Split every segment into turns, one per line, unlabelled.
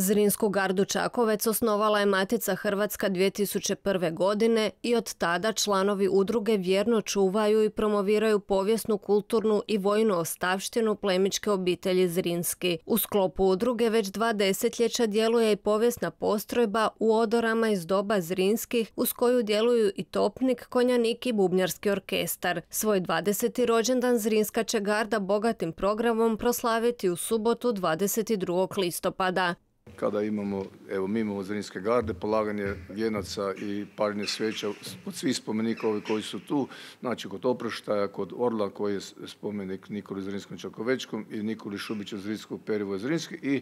Zrinsku gardu Čakovec osnovala je Matica Hrvatska 2001. godine i od tada članovi udruge vjerno čuvaju i promoviraju povijesnu, kulturnu i vojnu ostavštinu plemičke obitelji Zrinski. U sklopu udruge već dva desetljeća djeluje i povijesna postrojba u odorama iz doba Zrinskih uz koju djeluju i topnik, konjanik i bubnjarski orkestar. Svoj 20. rođendan Zrinska će garda bogatim programom proslaviti u subotu 22. listopada.
Kada imamo, evo mi imamo Zrinske garde, polaganje vjenaca i paljenje sveća od svih spomenika koji su tu, znači kod Oproštaja, kod Orla koji je spomenik Nikoli Zrinskom Čakovečkom i Nikoli Šubića Zrinskog Perivoja Zrinski i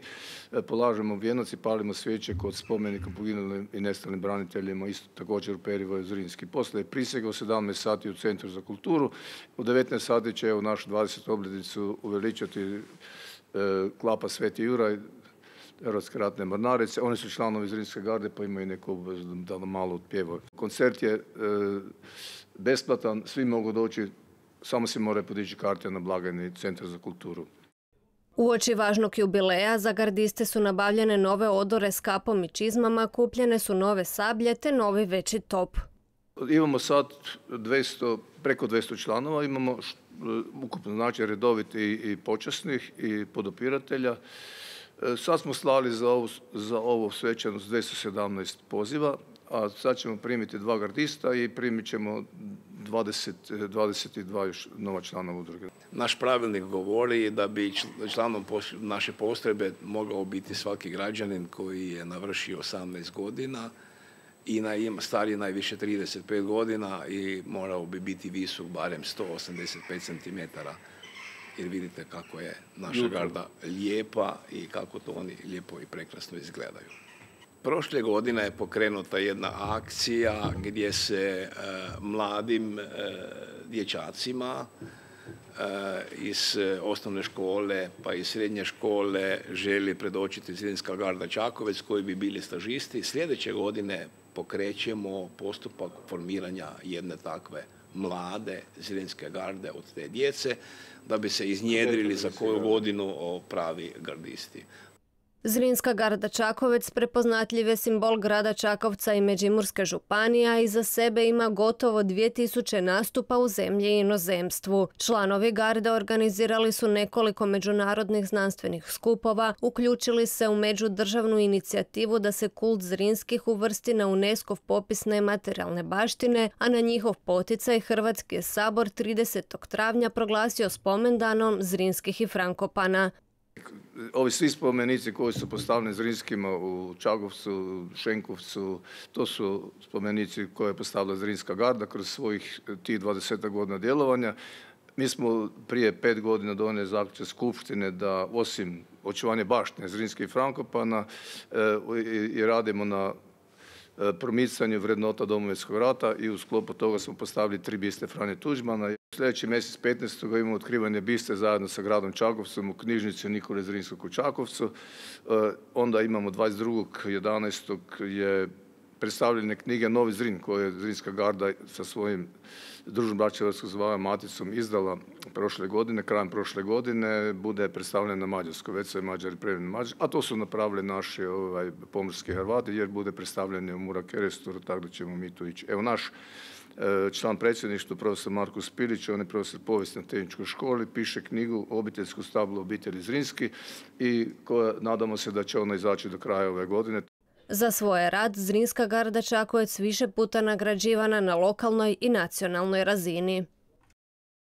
e, polažemo vjenac i palimo sveće kod spomenika poginulim i nestalim braniteljima, isto također Perivoju Zrinski. Posle je prisega u 17 sati u Centru za kulturu, u 19 sati će evo našu 20. obljednicu uveličati e, klapa Sveti Juraj, Hrvatske ratne mornarice. Oni su članovi Zrinske garde pa imaju neku obvezu da malo otpjevaju. Koncert je e, besplatan, svi mogu doći, samo se moraju podići karte na blagajni Centar za kulturu.
U oči važnog jubileja za gardiste su nabavljene nove odore s kapom i čizmama, kupljene su nove sablje te novi veći top.
Imamo sad preko 200 članova, imamo e, ukupno znači redoviti i počasnih i podopiratelja. E, sad smo slali za ovu, za ovu svećanost 217 poziva, a sad ćemo primiti dva gardista i primit ćemo 20, 22 još nova člana udruge.
Naš pravilnik govori da bi članom naše postrebe mogao biti svaki građanin koji je navršio 18 godina i na najviše stari najviše 35 godina i morao bi biti visok barem 185 cm jer vidite kako je naša garda lijepa i kako to oni lijepo i prekrasno izgledaju. Prošle godine je pokrenuta jedna akcija gdje se e, mladim e, dječacima e, iz osnovne škole pa i srednje škole želi predočiti Zrinska garda Čakovec koji bi bili stažisti. Sljedeće godine pokrećemo postupak formiranja jedne takve mlade zrinske garde od te djece da bi se iznjedrili za koju godinu o pravi gardisti.
Zrinska garda Čakovec prepoznatljiv je simbol grada Čakovca i Međimurske županije, a iza sebe ima gotovo 2000 nastupa u zemlji i inozemstvu. Članovi garde organizirali su nekoliko međunarodnih znanstvenih skupova, uključili se u međudržavnu inicijativu da se kult Zrinskih uvrsti na UNESCO popis materijalne baštine, a na njihov poticaj Hrvatski je sabor 30. travnja proglasio spomendanom Zrinskih i Frankopana
ovi svi spomenici koji su postavljeni Zrinskima u Čagovcu, Šenkovcu, to su spomenici koje je postavila Zrinska garda kroz svojih tih 20 godina djelovanja. Mi smo prije pet godina donijeli zaključak Skupštine da osim očuvanje baštine Zrinske i Frankopana i radimo na E, promicanju vrednota Domovinskog rata i u sklopu toga smo postavili tri biste Franje Tuđmana. Sljedeći mjesec 15. imamo otkrivanje biste zajedno sa gradom Čakovcom u knjižnici Nikole Zrinskog u Čakovcu. E, onda imamo 11. je predstavljene knjige Novi Zrin, koje je Zrinska garda sa svojim družnom braćevarskom zvajom Maticom izdala prošle godine, krajem prošle godine, bude predstavljena na Mađarskoj. Već su je Mađari preveni Mađar, a to su napravili naši ovaj, pomorski Hrvati, jer bude predstavljeni u Murak Erestor, tako da ćemo mi tu ići. Evo naš e, član predsjedništva, profesor Marko Spilić, on je profesor povijesti na tehničkoj školi, piše knjigu Obiteljsku stablo obitelji Zrinski i nadamo se da će ona izaći do kraja ove godine.
Za svoj rad Zrinska garda Čakovec više puta nagrađivana na lokalnoj i nacionalnoj razini.